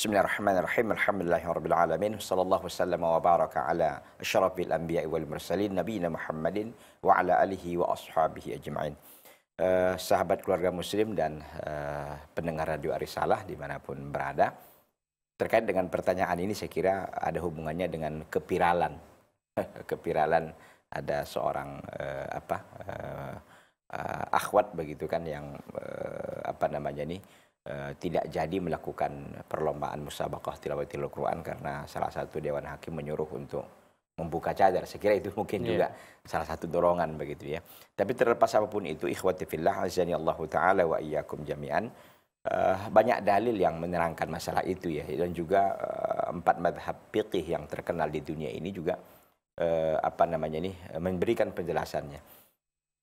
Bismillahirrahmanirrahim. Alhamdulillahirabbil alamin. Sallallahu wasallam wa baraka ala asyrafil anbiya'i wal mursalin nabiyina Muhammadin wa ala alihi wa ashabihi ajma'in. Uh, sahabat keluarga muslim dan uh, pendengar radio Arisalah dimanapun berada. Terkait dengan pertanyaan ini saya kira ada hubungannya dengan kepiralan. kepiralan ada seorang uh, apa uh, uh, akhwat begitu kan yang uh, apa namanya nih Eh, tidak jadi melakukan perlombaan musabakah tilawatil Quran karena salah satu dewan hakim menyuruh untuk membuka cadar. Saya kira itu mungkin yeah. juga iya. salah satu dorongan begitu ya. Tapi terlepas apapun itu ikhwati fillah azani Allah taala wa iyyakum jami'an uh, banyak dalil yang menerangkan masalah itu ya dan juga uh, empat madhab fiqih yang terkenal di dunia ini juga uh, apa namanya ini memberikan penjelasannya.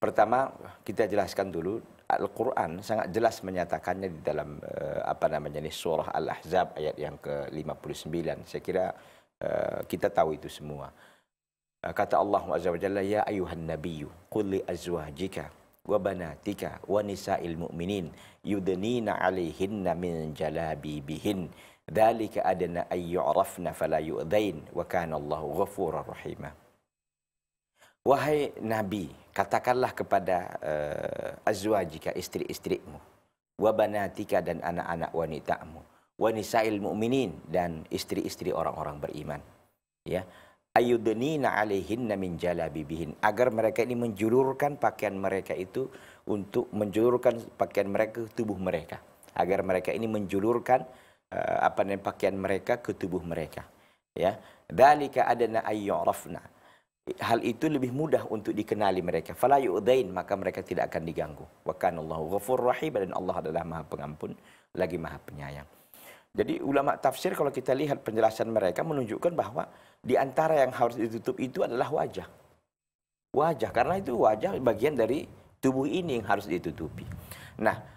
Pertama kita jelaskan dulu Al-Quran sangat jelas menyatakannya di dalam uh, apa namanya ini surah Al-Ahzab ayat yang ke-59. Saya kira uh, kita tahu itu semua. Uh, kata Allah Azza Ya ayuhan nabiyu, kulli li azwajika wa banatika wa nisa'il mu'minin yudnina alaihinna min jalabi bihin. Dalika adana ayyu'rafna falayu'dain wa kanallahu ghafura rahimah. Wahai Nabi, katakanlah kepada uh, azwajika istri-istrimu, wa dan anak-anak wanitamu, wa nisa'il mu'minin dan istri-istri orang-orang beriman. Ya. Ayudnina alaihinna min jalabibihin agar mereka ini menjulurkan pakaian mereka itu untuk menjulurkan pakaian mereka ke tubuh mereka agar mereka ini menjulurkan uh, apa namanya pakaian mereka ke tubuh mereka ya dzalika adana ayyurafna hal itu lebih mudah untuk dikenali mereka fala yu'dain maka mereka tidak akan diganggu wa kanallahu ghafur rahim dan Allah adalah Maha Pengampun lagi Maha Penyayang jadi ulama tafsir kalau kita lihat penjelasan mereka menunjukkan bahwa di antara yang harus ditutup itu adalah wajah wajah karena itu wajah bagian dari tubuh ini yang harus ditutupi nah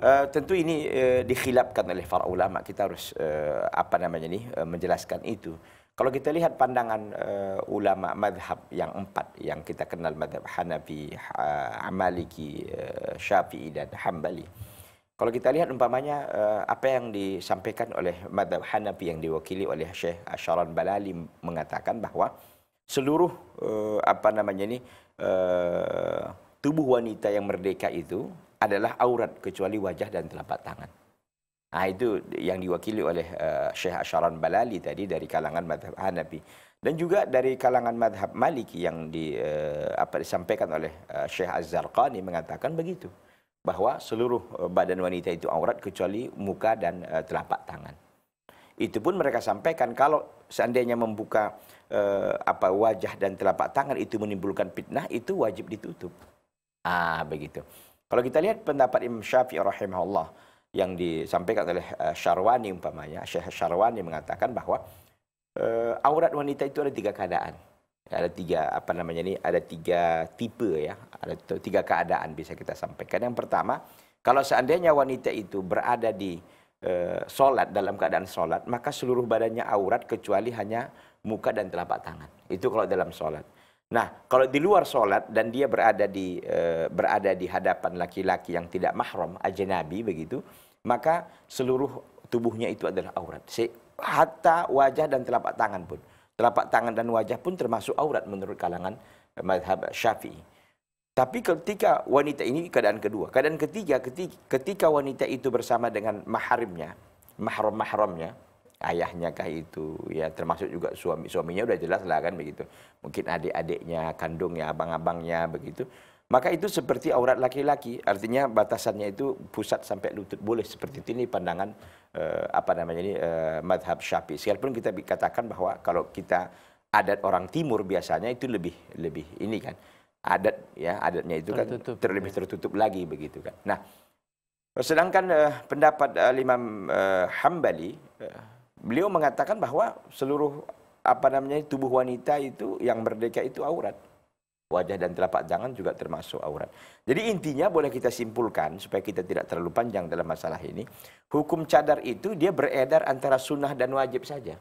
Uh, tentu ini uh, dikhilapkan oleh para ulama kita harus uh, apa namanya nih uh, menjelaskan itu. Kalau kita lihat pandangan uh, ulama madhab yang empat yang kita kenal madhab Hanafi, uh, Maliki, uh, Syafi'i dan Hambali. Kalau kita lihat umpamanya uh, apa yang disampaikan oleh madhab Hanafi yang diwakili oleh Syekh Asharon Balali mengatakan bahwa seluruh uh, apa namanya ini uh, tubuh wanita yang merdeka itu adalah aurat kecuali wajah dan telapak tangan. Nah, itu yang diwakili oleh uh, eh, Syekh Asharon Balali tadi dari kalangan madhab Hanafi dan juga dari kalangan madhab Maliki yang di, uh, apa, disampaikan oleh uh, eh, Syekh Az-Zarqani mengatakan begitu bahwa seluruh badan wanita itu aurat kecuali muka dan uh, telapak tangan. Itu pun mereka sampaikan kalau seandainya membuka uh, apa wajah dan telapak tangan itu menimbulkan fitnah itu wajib ditutup. Ah begitu. Kalau kita lihat pendapat Imam Syafi'i rahimahullah yang disampaikan oleh eh, Syarwani umpamanya, Syekh Syarwani mengatakan bahwa uh, aurat wanita itu ada tiga keadaan. Ada tiga apa namanya ini? Ada tiga tipe ya. Ada tiga keadaan bisa kita sampaikan. Yang pertama, kalau seandainya wanita itu berada di uh, solat dalam keadaan solat, maka seluruh badannya aurat kecuali hanya muka dan telapak tangan. Itu kalau dalam solat. Nah, kalau di luar sholat dan dia berada di e, berada di hadapan laki-laki yang tidak mahram, ajnabi begitu, maka seluruh tubuhnya itu adalah aurat. Hatta wajah dan telapak tangan pun. Telapak tangan dan wajah pun termasuk aurat menurut kalangan madhab syafi'i. Tapi ketika wanita ini keadaan kedua, keadaan ketiga ketika, ketika wanita itu bersama dengan maharimnya, mahram-mahramnya, ayahnya kah itu ya termasuk juga suami suaminya udah jelas lah kan begitu mungkin adik-adiknya kandungnya abang-abangnya begitu maka itu seperti aurat laki-laki artinya batasannya itu pusat sampai lutut boleh seperti ini pandangan eh, apa namanya ini eh, madhab syafi'i sekalipun kita katakan bahwa kalau kita adat orang timur biasanya itu lebih lebih ini kan adat ya adatnya itu kan tertutup. kan terlebih ya. tertutup lagi begitu kan nah sedangkan eh, pendapat eh, Imam eh, Hambali eh, beliau mengatakan bahwa seluruh apa namanya tubuh wanita itu yang merdeka itu aurat. Wajah dan telapak tangan juga termasuk aurat. Jadi intinya boleh kita simpulkan supaya kita tidak terlalu panjang dalam masalah ini. Hukum cadar itu dia beredar antara sunnah dan wajib saja.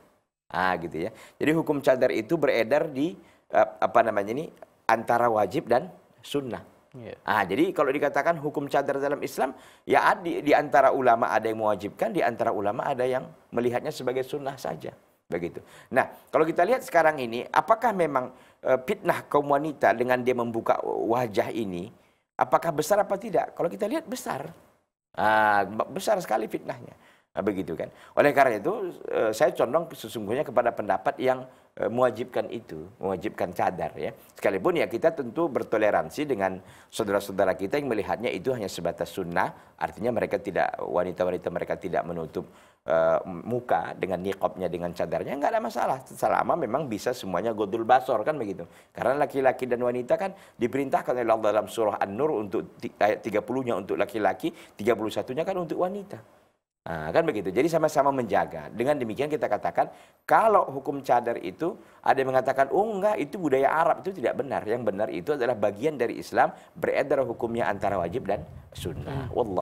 Ah gitu ya. Jadi hukum cadar itu beredar di eh, apa namanya ini antara wajib dan sunnah. Yeah. Ah, jadi kalau dikatakan hukum cadar dalam Islam, ya di, di antara ulama ada yang mewajibkan, di antara ulama ada yang melihatnya sebagai sunnah saja. Begitu. Nah, kalau kita lihat sekarang ini, apakah memang e, fitnah kaum wanita dengan dia membuka wajah ini, apakah besar apa tidak? Kalau kita lihat besar. Ah, besar sekali fitnahnya. Nah, begitu kan. Oleh karena itu, e, saya condong sesungguhnya kepada pendapat yang Eh, mewajibkan itu, mewajibkan cadar ya. Sekalipun ya kita tentu bertoleransi dengan saudara-saudara kita yang melihatnya itu hanya sebatas sunnah, artinya mereka tidak wanita-wanita mereka tidak menutup uh, muka dengan niqabnya dengan cadarnya nggak ada masalah. Selama memang bisa semuanya godul basor kan begitu. Karena laki-laki dan wanita kan diperintahkan oleh Allah dalam surah An-Nur untuk ayat 30-nya untuk laki-laki, 31-nya kan untuk wanita. Nah, kan begitu. Jadi sama-sama menjaga. Dengan demikian kita katakan kalau hukum cadar itu ada yang mengatakan oh enggak itu budaya Arab itu tidak benar. Yang benar itu adalah bagian dari Islam beredar hukumnya antara wajib dan sunnah. Hmm.